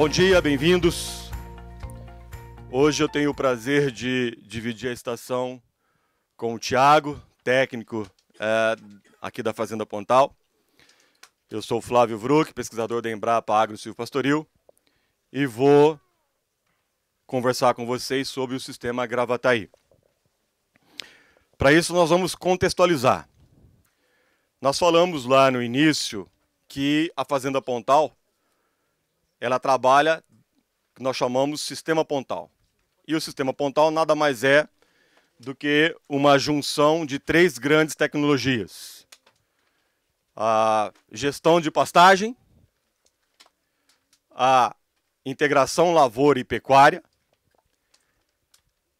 Bom dia, bem-vindos. Hoje eu tenho o prazer de dividir a estação com o Tiago, técnico é, aqui da Fazenda Pontal. Eu sou o Flávio Vruck, pesquisador da Embrapa Agro Silvio Pastoril, e vou conversar com vocês sobre o sistema Gravataí. Para isso, nós vamos contextualizar. Nós falamos lá no início que a Fazenda Pontal ela trabalha que nós chamamos sistema pontal. E o sistema pontal nada mais é do que uma junção de três grandes tecnologias: a gestão de pastagem, a integração lavoura e pecuária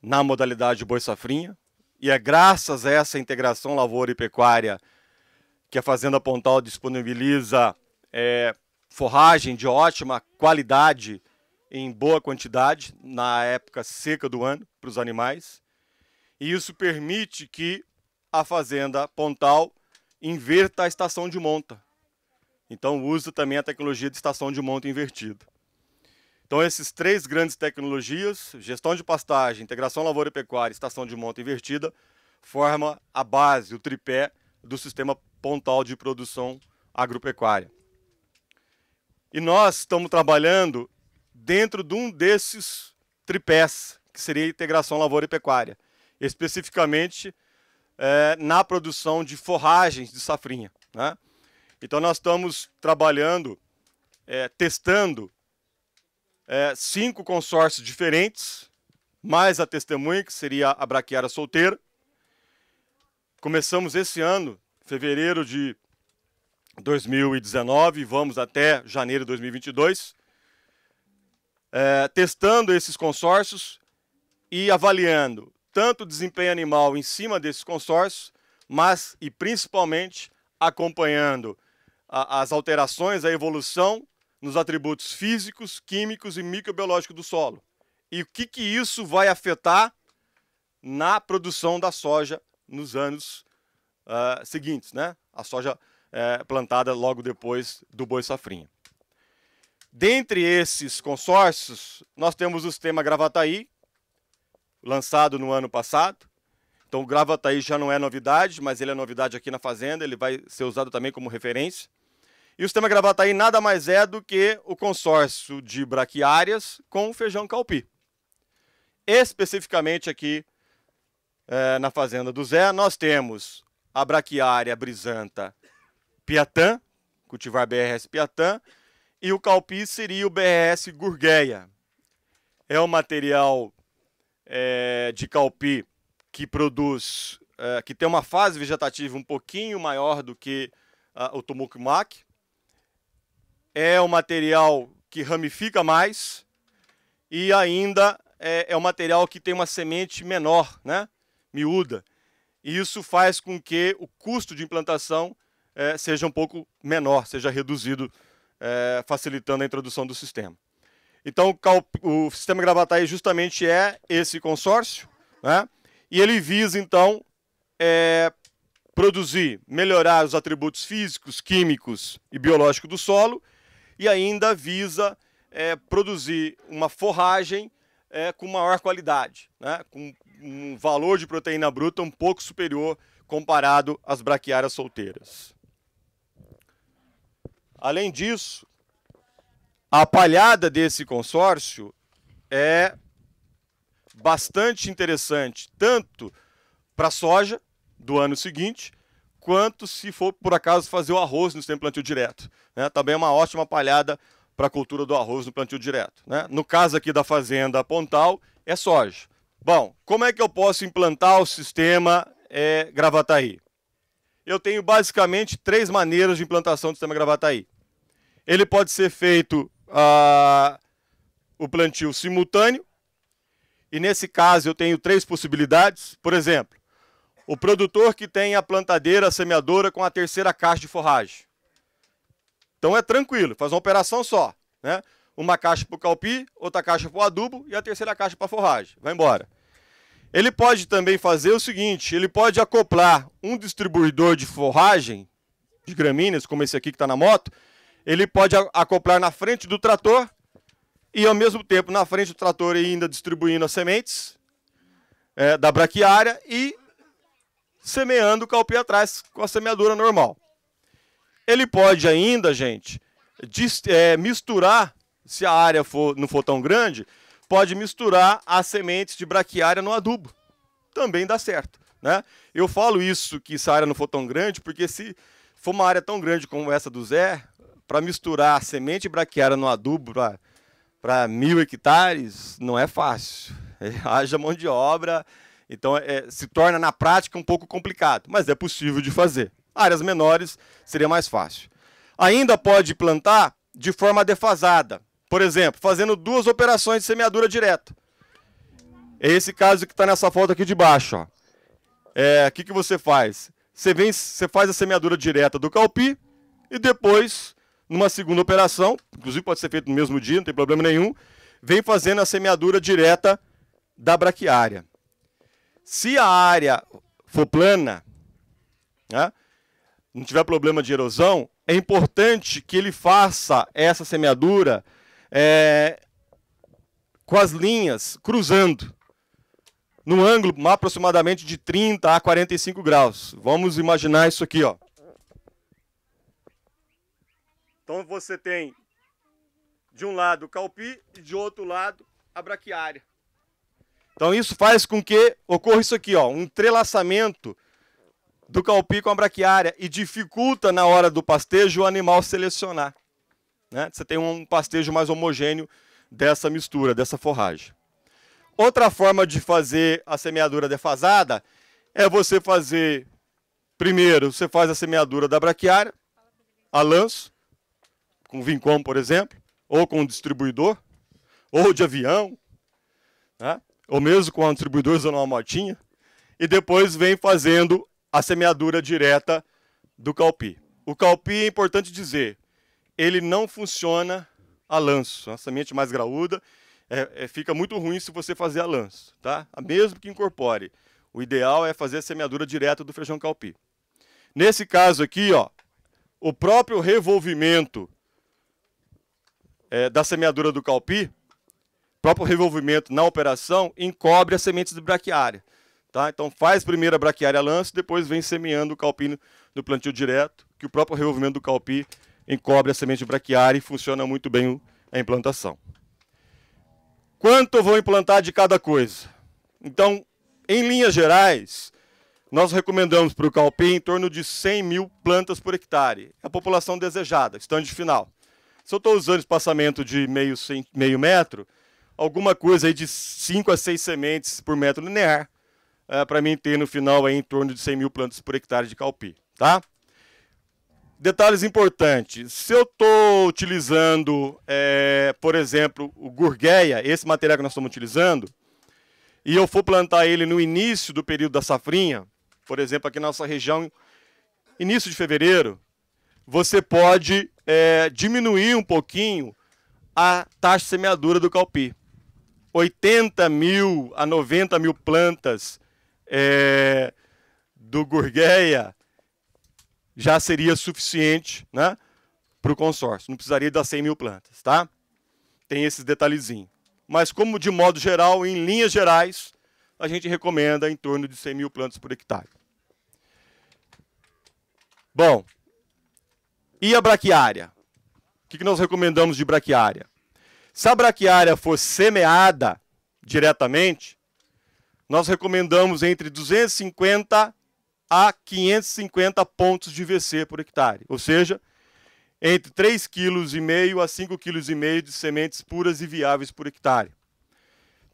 na modalidade boi safrinha, e é graças a essa integração lavoura e pecuária que a Fazenda Pontal disponibiliza é, forragem de ótima qualidade em boa quantidade na época seca do ano para os animais. E isso permite que a fazenda Pontal inverta a estação de monta. Então usa também a tecnologia de estação de monta invertida. Então esses três grandes tecnologias, gestão de pastagem, integração lavoura e pecuária, estação de monta invertida, forma a base, o tripé do sistema Pontal de produção agropecuária. E nós estamos trabalhando dentro de um desses tripés, que seria a integração lavoura e pecuária, especificamente é, na produção de forragens de safrinha. Né? Então nós estamos trabalhando, é, testando é, cinco consórcios diferentes, mais a testemunha, que seria a braquiária solteira. Começamos esse ano, fevereiro de 2019, vamos até janeiro de 2022, é, testando esses consórcios e avaliando tanto o desempenho animal em cima desses consórcios, mas e principalmente acompanhando a, as alterações, a evolução nos atributos físicos, químicos e microbiológicos do solo. E o que, que isso vai afetar na produção da soja nos anos uh, seguintes, né? A soja é, plantada logo depois do boi safrinha. Dentre esses consórcios, nós temos o sistema Gravataí, lançado no ano passado. Então, o Gravataí já não é novidade, mas ele é novidade aqui na Fazenda, ele vai ser usado também como referência. E o sistema Gravataí nada mais é do que o consórcio de braquiárias com feijão calpi. Especificamente aqui é, na Fazenda do Zé, nós temos a braquiária brisanta Piatã, cultivar BRS Piatã, e o calpi seria o BRS Gurgueia. É um material é, de calpi que produz, é, que tem uma fase vegetativa um pouquinho maior do que a, o tumucumac. É um material que ramifica mais e ainda é, é um material que tem uma semente menor, né? miúda. E isso faz com que o custo de implantação é, seja um pouco menor, seja reduzido, é, facilitando a introdução do sistema. Então, o sistema Gravataí justamente é esse consórcio, né? e ele visa, então, é, produzir, melhorar os atributos físicos, químicos e biológicos do solo, e ainda visa é, produzir uma forragem é, com maior qualidade, né? com um valor de proteína bruta um pouco superior comparado às braquiárias solteiras. Além disso, a palhada desse consórcio é bastante interessante, tanto para a soja do ano seguinte, quanto se for por acaso fazer o arroz no sistema plantio direto. Né? Também é uma ótima palhada para a cultura do arroz no plantio direto. Né? No caso aqui da fazenda Pontal, é soja. Bom, como é que eu posso implantar o sistema é, Gravataí? Eu tenho basicamente três maneiras de implantação do sistema Gravataí. Ele pode ser feito uh, o plantio simultâneo. E nesse caso eu tenho três possibilidades. Por exemplo, o produtor que tem a plantadeira a semeadora com a terceira caixa de forragem. Então é tranquilo, faz uma operação só. Né? Uma caixa para o calpi, outra caixa para o adubo e a terceira caixa para a forragem. Vai embora. Ele pode também fazer o seguinte: ele pode acoplar um distribuidor de forragem de gramíneas, como esse aqui que está na moto, ele pode acoplar na frente do trator e, ao mesmo tempo, na frente do trator ainda distribuindo as sementes é, da braquiária e semeando o calpi atrás com a semeadura normal. Ele pode ainda, gente, é, misturar, se a área for, não for tão grande, pode misturar as sementes de braquiária no adubo. Também dá certo. Né? Eu falo isso, que essa área não for tão grande, porque se for uma área tão grande como essa do Zé, para misturar semente braquiária no adubo para mil hectares não é fácil. É, haja mão de obra, então é, se torna na prática um pouco complicado, mas é possível de fazer. Áreas menores seria mais fácil. Ainda pode plantar de forma defasada, por exemplo, fazendo duas operações de semeadura direta. É esse caso que está nessa foto aqui de baixo. É, o é, que, que você faz? Você, vem, você faz a semeadura direta do calpi e depois numa segunda operação, inclusive pode ser feito no mesmo dia, não tem problema nenhum, vem fazendo a semeadura direta da braquiária. Se a área for plana, né, não tiver problema de erosão, é importante que ele faça essa semeadura é, com as linhas cruzando, no ângulo aproximadamente de 30 a 45 graus. Vamos imaginar isso aqui, ó. Então você tem de um lado o calpi e de outro lado a braquiária. Então isso faz com que ocorra isso aqui, ó, um entrelaçamento do calpi com a braquiária e dificulta na hora do pastejo o animal selecionar. Né? Você tem um pastejo mais homogêneo dessa mistura, dessa forragem. Outra forma de fazer a semeadura defasada é você fazer, primeiro, você faz a semeadura da braquiária, a lanço, com o Vincom, por exemplo, ou com o distribuidor, ou de avião, né? ou mesmo com o distribuidor usando uma motinha, e depois vem fazendo a semeadura direta do calpi. O calpi, é importante dizer, ele não funciona a lanço, a semente mais graúda, é, é, fica muito ruim se você fazer a lanço, tá? Mesmo que incorpore. O ideal é fazer a semeadura direta do feijão calpi. Nesse caso aqui, ó, o próprio revolvimento é, da semeadura do calpi, próprio revolvimento na operação, encobre as sementes de braquiária. Tá? Então faz primeiro a braquiária lance, depois vem semeando o calpi no plantio direto, que o próprio revolvimento do calpi encobre a semente de braquiária e funciona muito bem a implantação. Quanto vou implantar de cada coisa? Então, em linhas gerais, nós recomendamos para o calpi em torno de 100 mil plantas por hectare. A população desejada, estande final. Se eu estou usando espaçamento de meio, meio metro, alguma coisa aí de 5 a 6 sementes por metro linear, é, para mim ter no final aí em torno de 100 mil plantas por hectare de calpi, tá? Detalhes importantes, se eu estou utilizando, é, por exemplo, o gurgueia, esse material que nós estamos utilizando, e eu for plantar ele no início do período da safrinha, por exemplo, aqui na nossa região, início de fevereiro, você pode é, diminuir um pouquinho a taxa de semeadura do calpi. 80 mil a 90 mil plantas é, do Gurgueia já seria suficiente né, para o consórcio. Não precisaria das 100 mil plantas, tá? Tem esses detalhezinhos. Mas como de modo geral, em linhas gerais, a gente recomenda em torno de 100 mil plantas por hectare. Bom, e a braquiária? O que nós recomendamos de braquiária? Se a braquiária for semeada diretamente, nós recomendamos entre 250 a 550 pontos de VC por hectare, ou seja, entre 3,5 kg a 5,5 kg de sementes puras e viáveis por hectare.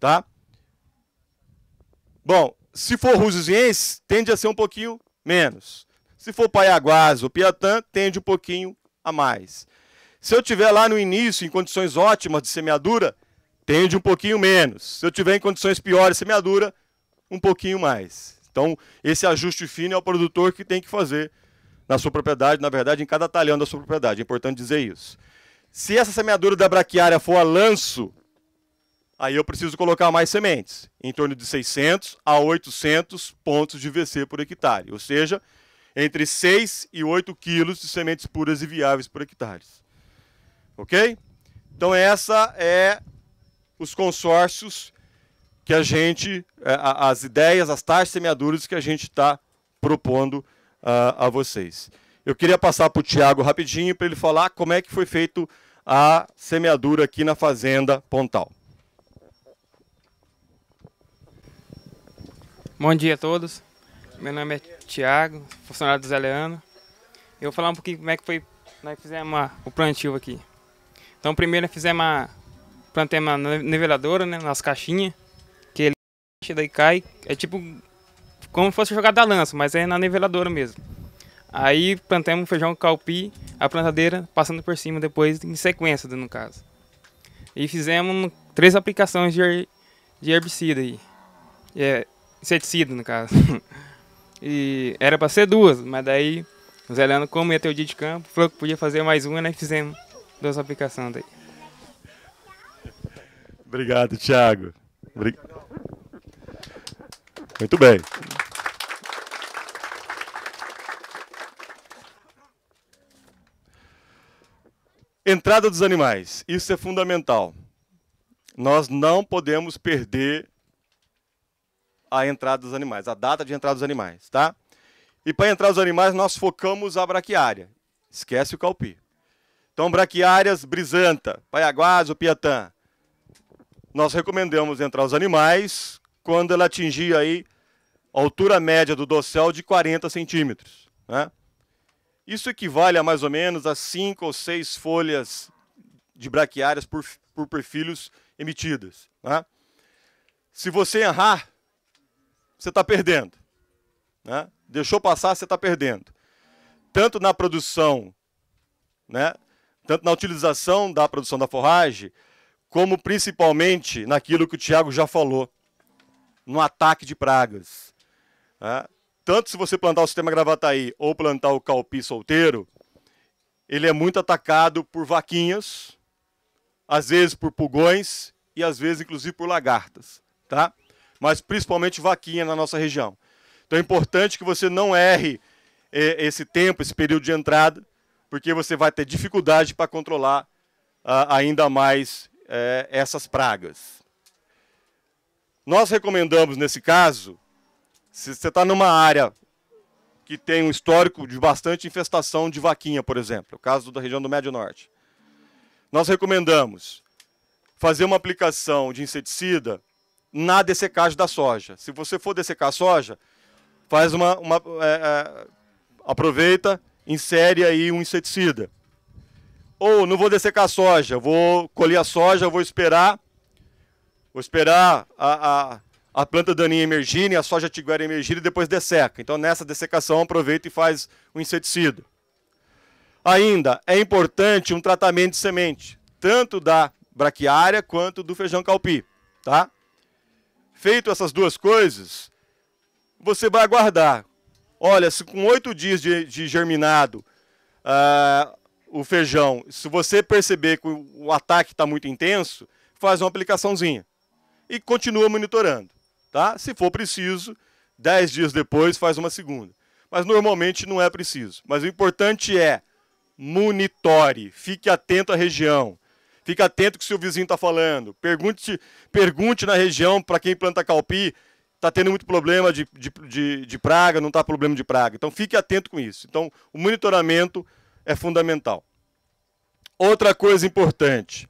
Tá? Bom, se for rusiziense, tende a ser um pouquinho menos. Se for Paiaguás ou Piatã, tende um pouquinho a mais. Se eu tiver lá no início em condições ótimas de semeadura, tende um pouquinho menos. Se eu tiver em condições piores de semeadura, um pouquinho mais. Então, esse ajuste fino é o produtor que tem que fazer na sua propriedade, na verdade, em cada talhão da sua propriedade. É importante dizer isso. Se essa semeadura da braquiária for a lanço, aí eu preciso colocar mais sementes, em torno de 600 a 800 pontos de VC por hectare. Ou seja, entre 6 e 8 quilos de sementes puras e viáveis por hectares. Ok? Então essa é os consórcios que a gente, é, as ideias, as taxas semeaduras que a gente está propondo a, ah, a vocês. Eu queria passar para o Tiago rapidinho para ele falar como é que foi feito a semeadura aqui na fazenda Pontal. Bom dia a todos. Meu nome é Thiago, funcionário do Zé Leano. Eu vou falar um pouquinho como é que foi nós é fizemos o plantio aqui. Então primeiro fizemos uma plantamos uma niveladora, né, nas caixinhas, que ele daí cai, é tipo como se fosse jogar da lança, mas é na niveladora mesmo. Aí plantamos feijão calpi, a plantadeira passando por cima depois em sequência, no caso. E fizemos três aplicações de, de herbicida aí. É, inseticida no caso. E era para ser duas, mas daí o Zé Leandro, como ia ter o dia de campo, falou que podia fazer mais uma, né? Fizemos duas aplicações daí. Obrigado, Thiago. Muito bem. Entrada dos animais. Isso é fundamental. Nós não podemos perder a entrada dos animais, a data de entrada dos animais, tá? E para entrar os animais, nós focamos a braquiária. Esquece o calpi. Então, braquiárias, brisanta, paiaguás, o piatã. Nós recomendamos entrar os animais quando ela atingir aí a altura média do dossel de 40 centímetros, né? Isso equivale a mais ou menos a cinco ou seis folhas de braquiárias por, por perfilhos emitidas. Né? Se você errar, você está perdendo. Né? Deixou passar, você está perdendo. Tanto na produção, né? tanto na utilização da produção da forragem, como principalmente naquilo que o Tiago já falou, no ataque de pragas. Né? Tanto se você plantar o sistema gravataí ou plantar o calpi solteiro, ele é muito atacado por vaquinhas, às vezes por pulgões e às vezes inclusive por lagartas, tá? mas principalmente vaquinha na nossa região. Então é importante que você não erre é, esse tempo, esse período de entrada, porque você vai ter dificuldade para controlar ainda mais é, essas pragas. Nós recomendamos, nesse caso, se você está numa área que tem um histórico de bastante infestação de vaquinha, por exemplo, o caso da região do Médio Norte, nós recomendamos fazer uma aplicação de inseticida na dessecagem da soja. Se você for dessecar a soja, faz uma, uma é, é, aproveita, insere aí um inseticida. Ou não vou dessecar a soja, vou colher a soja, vou esperar, vou esperar a, a, a planta daninha emergir, a soja tiguera emergir e depois desseca. Então nessa dessecação aproveita e faz um inseticida. Ainda é importante um tratamento de semente, tanto da braquiária quanto do feijão calpi, tá? Feito essas duas coisas, você vai aguardar. Olha, se com oito dias de, de germinado uh, o feijão, se você perceber que o ataque está muito intenso, faz uma aplicaçãozinha e continua monitorando, tá? Se for preciso, dez dias depois faz uma segunda. Mas normalmente não é preciso. Mas o importante é monitore, fique atento à região. Fique atento que o seu vizinho está falando. Pergunte, pergunte na região para quem planta calpi. Está tendo muito problema de, de, de, de praga, não está problema de praga. Então fique atento com isso. Então, o monitoramento é fundamental. Outra coisa importante.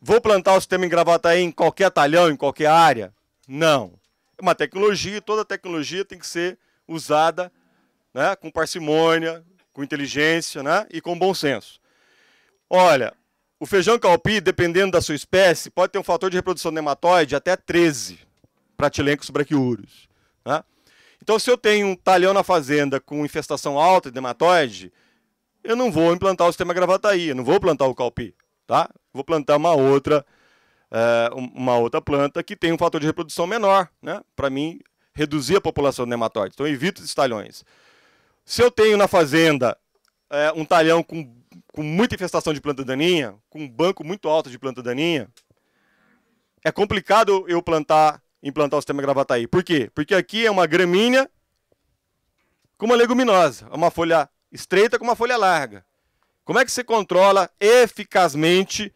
Vou plantar o sistema engravataí em qualquer talhão, em qualquer área? Não. É uma tecnologia, toda tecnologia tem que ser usada né, com parcimônia, com inteligência né, e com bom senso. Olha, o feijão calpi, dependendo da sua espécie, pode ter um fator de reprodução nematóide até 13 para Tilencos brachiurus. Né? Então, se eu tenho um talhão na fazenda com infestação alta de nematóide, eu não vou implantar o sistema gravataí, eu não vou plantar o calpi, tá? Vou plantar uma outra, eh, uma outra planta que tem um fator de reprodução menor, né? Para mim reduzir a população de nematóide. Então eu evito esses talhões. Se eu tenho na fazenda eh, um talhão com com muita infestação de planta daninha, com um banco muito alto de planta daninha, é complicado eu plantar, implantar o sistema gravataí. Por quê? Porque aqui é uma gramínea com uma leguminosa, uma folha estreita com uma folha larga. Como é que você controla eficazmente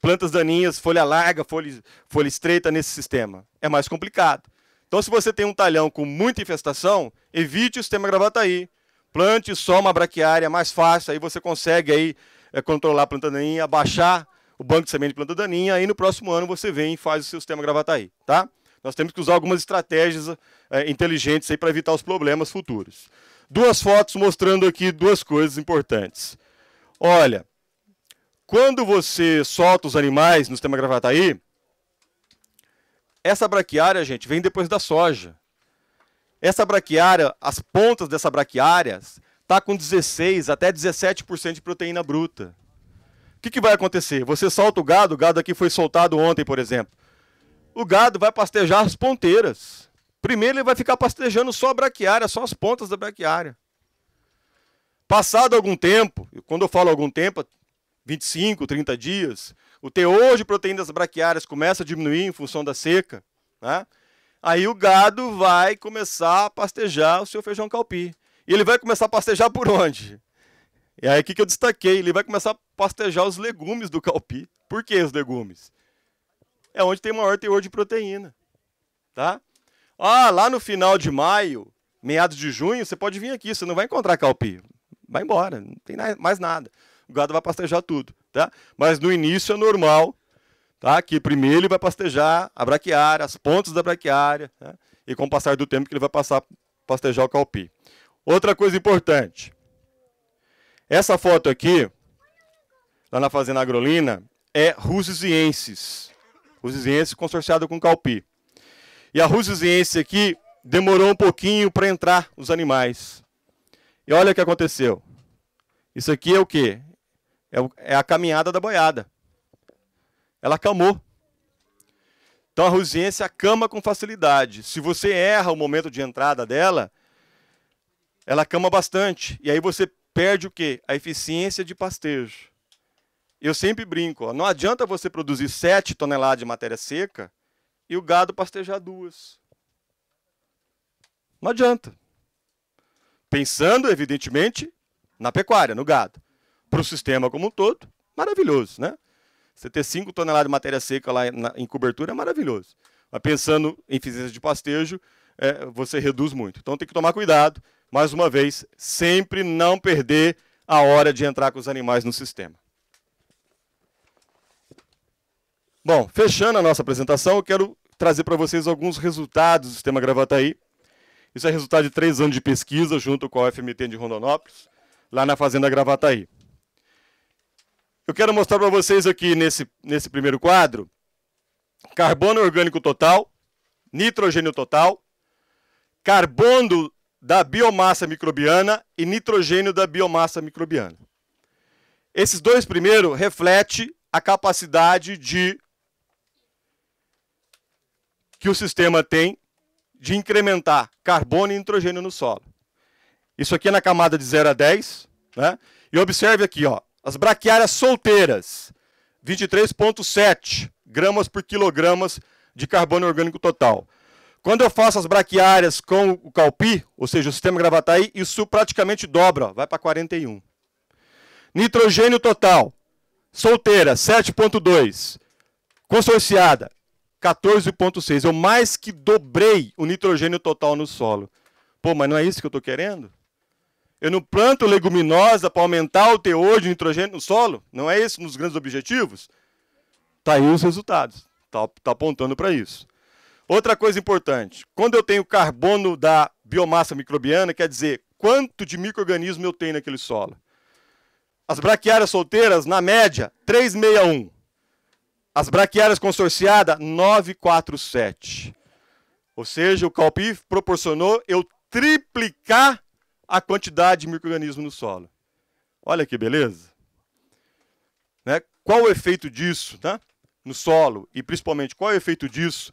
plantas daninhas, folha larga, folha, folha estreita nesse sistema? É mais complicado. Então, se você tem um talhão com muita infestação, evite o sistema gravataí Plante só uma braquiária mais fácil, aí você consegue aí é, controlar a planta daninha, baixar o banco de semente de planta daninha, aí no próximo ano você vem e faz o seu sistema gravataí, tá? Nós temos que usar algumas estratégias é, inteligentes aí para evitar os problemas futuros. Duas fotos mostrando aqui duas coisas importantes. Olha, quando você solta os animais no sistema gravataí, essa braquiária, gente, vem depois da soja. Essa braquiária, as pontas dessa braquiária, está com 16 até 17% de proteína bruta. O que, que vai acontecer? Você solta o gado, o gado aqui foi soltado ontem, por exemplo. O gado vai pastejar as ponteiras. Primeiro ele vai ficar pastejando só a braquiária, só as pontas da braquiária. Passado algum tempo, quando eu falo algum tempo, 25, 30 dias, o teor de proteínas braquiárias começa a diminuir em função da seca. Né? Aí o gado vai começar a pastejar o seu feijão calpi. E ele vai começar a pastejar por onde? É aí que eu destaquei, ele vai começar a pastejar os legumes do calpi. Por que os legumes? É onde tem maior teor de proteína, tá? Ah, lá no final de maio, meados de junho, você pode vir aqui, você não vai encontrar calpi. Vai embora, não tem mais nada. O gado vai pastejar tudo, tá? Mas no início é normal tá? que primeiro ele vai pastejar a braquiária, as pontas da braquiária, né? e com o passar do tempo que ele vai passar pastejar o calpi. Outra coisa importante, essa foto aqui, lá na Fazenda Agrolina, é Rusiziensis. Rusiziensis consorciado com calpi. E a Rusiziensis aqui demorou um pouquinho para entrar os animais. E olha o que aconteceu. Isso aqui é o quê? É, é a caminhada da boiada. Ela acamou. Então a rosiência acama com facilidade. Se você erra o momento de entrada dela, ela acama bastante. E aí você perde o quê? A eficiência de pastejo. Eu sempre brinco, ó, não adianta você produzir 7 toneladas de matéria seca e o gado pastejar duas. Não adianta. Pensando, evidentemente, na pecuária, no gado. Para o sistema como um todo, maravilhoso, né? Você ter 5 toneladas de matéria seca lá na, em cobertura é maravilhoso. Mas pensando em eficiência de pastejo, é, você reduz muito. Então tem que tomar cuidado, mais uma vez, sempre não perder a hora de entrar com os animais no sistema. Bom, fechando a nossa apresentação, eu quero trazer para vocês alguns resultados do sistema Gravataí. Isso é resultado de três anos de pesquisa junto com a FMT de Rondonópolis, lá na Fazenda Gravataí. Eu quero mostrar para vocês aqui nesse, nesse primeiro quadro carbono orgânico total, nitrogênio total, carbono da biomassa microbiana e nitrogênio da biomassa microbiana. Esses dois primeiros refletem a capacidade de que o sistema tem de incrementar carbono e nitrogênio no solo. Isso aqui é na camada de 0 a 10, né? E observe aqui, ó, as braquiárias solteiras, 23,7 gramas por quilogramas de carbono orgânico total. Quando eu faço as braquiárias com o calpi, ou seja, o sistema gravataí, isso praticamente dobra, vai para 41. Nitrogênio total, solteira, 7,2. Consorciada, 14,6. Eu mais que dobrei o nitrogênio total no solo. Pô, mas não é isso que eu estou querendo? Eu não planto leguminosa para aumentar o teor de nitrogênio no solo? Não é esse um dos grandes objetivos? Está aí os resultados. Está tá apontando para isso. Outra coisa importante. Quando eu tenho carbono da biomassa microbiana, quer dizer, quanto de microorganismo eu tenho naquele solo. As braquiárias solteiras, na média, 361. As braquiárias consorciadas, 947. Ou seja, o CalPIF proporcionou eu triplicar a quantidade de microorganismos no solo. Olha que beleza. Né? Qual o efeito disso né? no solo e principalmente qual é o efeito disso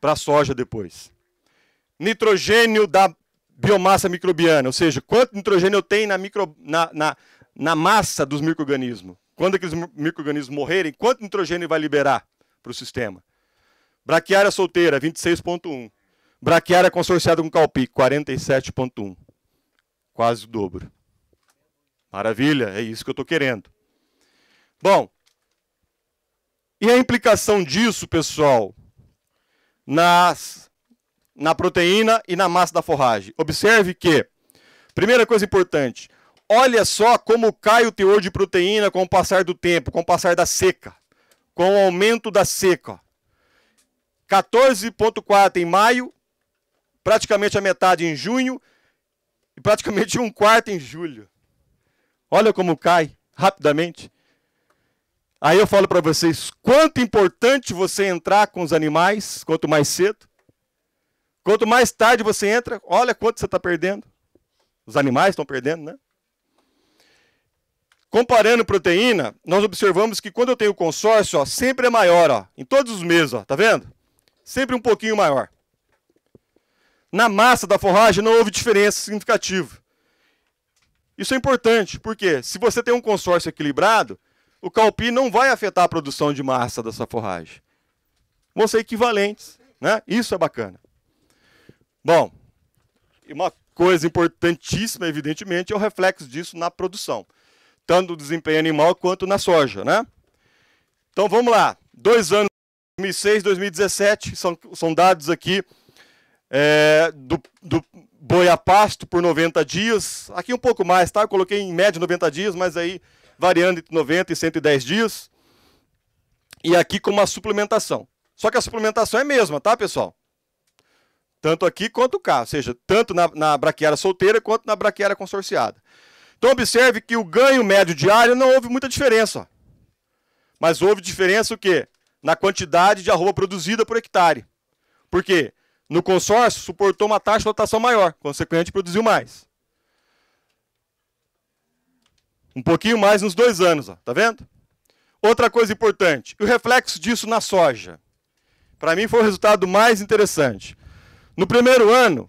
para a soja depois? Nitrogênio da biomassa microbiana, ou seja, quanto nitrogênio tem na, micro, na, na, na massa dos micro-organismos. Quando aqueles micro-organismos morrerem, quanto nitrogênio vai liberar para o sistema? Braquiária solteira, 26,1. Braquiária consorciada com calpi, 47,1 quase o dobro. Maravilha, é isso que eu estou querendo. Bom, e a implicação disso, pessoal, nas, na proteína e na massa da forragem? Observe que, primeira coisa importante, olha só como cai o teor de proteína com o passar do tempo, com o passar da seca, com o aumento da seca. 14,4 em maio, praticamente a metade em junho e praticamente um quarto em julho. Olha como cai rapidamente. Aí eu falo para vocês quanto importante você entrar com os animais, quanto mais cedo. Quanto mais tarde você entra, olha quanto você está perdendo. Os animais estão perdendo, né? Comparando proteína, nós observamos que quando eu tenho consórcio, ó, sempre é maior, ó, em todos os meses, ó, tá vendo? Sempre um pouquinho maior na massa da forragem não houve diferença significativa. Isso é importante, porque se você tem um consórcio equilibrado, o calpi não vai afetar a produção de massa dessa forragem. Vão ser equivalentes. Né? Isso é bacana. Bom, uma coisa importantíssima, evidentemente, é o reflexo disso na produção, tanto no desempenho animal quanto na soja. Né? Então vamos lá. Dois anos, 2006, 2017, são, são dados aqui é, do, do boi a pasto por 90 dias. Aqui um pouco mais, tá? Eu coloquei em média 90 dias, mas aí variando entre 90 e 110 dias. E aqui com uma suplementação. Só que a suplementação é a mesma, tá, pessoal? Tanto aqui quanto cá, ou seja, tanto na, na braquiária solteira quanto na braquiária consorciada. Então observe que o ganho médio diário não houve muita diferença. Mas houve diferença o quê? Na quantidade de arroba produzida por hectare. Por quê? No consórcio, suportou uma taxa de lotação maior, consequentemente produziu mais. Um pouquinho mais nos dois anos, ó, tá vendo? Outra coisa importante, o reflexo disso na soja. Para mim foi o resultado mais interessante. No primeiro ano,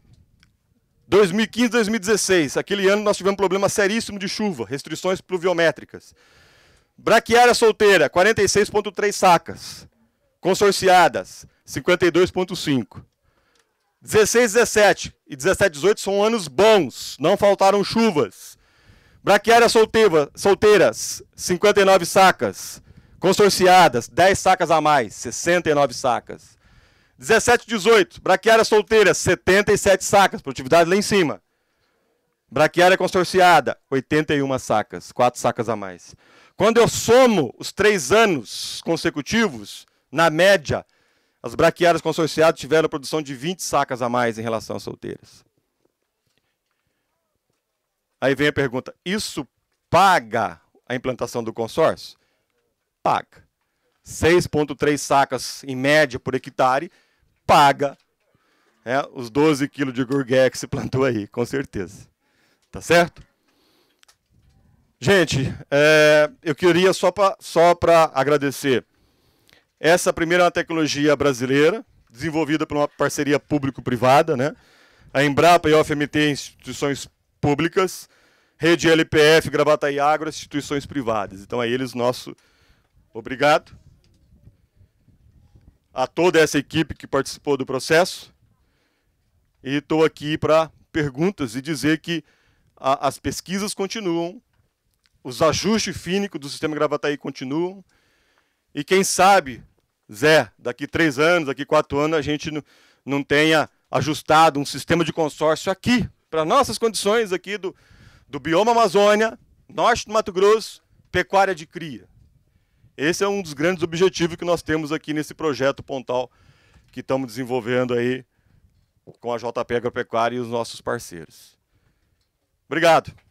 2015, 2016, aquele ano nós tivemos um problema seríssimo de chuva, restrições pluviométricas. Braquiária solteira, 46,3 sacas. Consorciadas, 52,5. 16, 17 e 17, 18 são anos bons, não faltaram chuvas. Braquiária solteira, solteiras, 59 sacas. Consorciadas, 10 sacas a mais, 69 sacas. 17, 18, braquiária solteira, 77 sacas, produtividade lá em cima. Braquiária consorciada, 81 sacas, 4 sacas a mais. Quando eu somo os três anos consecutivos, na média, as braquiárias consorciadas tiveram a produção de 20 sacas a mais em relação às solteiras. Aí vem a pergunta: isso paga a implantação do consórcio? Paga. 6,3 sacas em média por hectare paga é, os 12 quilos de gurgué que se plantou aí, com certeza. Tá certo? Gente, é, eu queria só para só agradecer essa primeira é uma tecnologia brasileira, desenvolvida por uma parceria público-privada, né? A Embrapa e a UFMT, é instituições públicas. Rede LPF, Gravataí Agro, instituições privadas. Então, a é eles nosso obrigado. A toda essa equipe que participou do processo. E estou aqui para perguntas e dizer que a, as pesquisas continuam, os ajustes fínicos do sistema Gravataí continuam, e quem sabe, Zé, daqui três anos, daqui quatro anos, a gente não tenha ajustado um sistema de consórcio aqui, para nossas condições aqui do, do bioma Amazônia, norte do Mato Grosso, pecuária de cria. Esse é um dos grandes objetivos que nós temos aqui nesse projeto Pontal que estamos desenvolvendo aí com a JP Agropecuária e os nossos parceiros. Obrigado.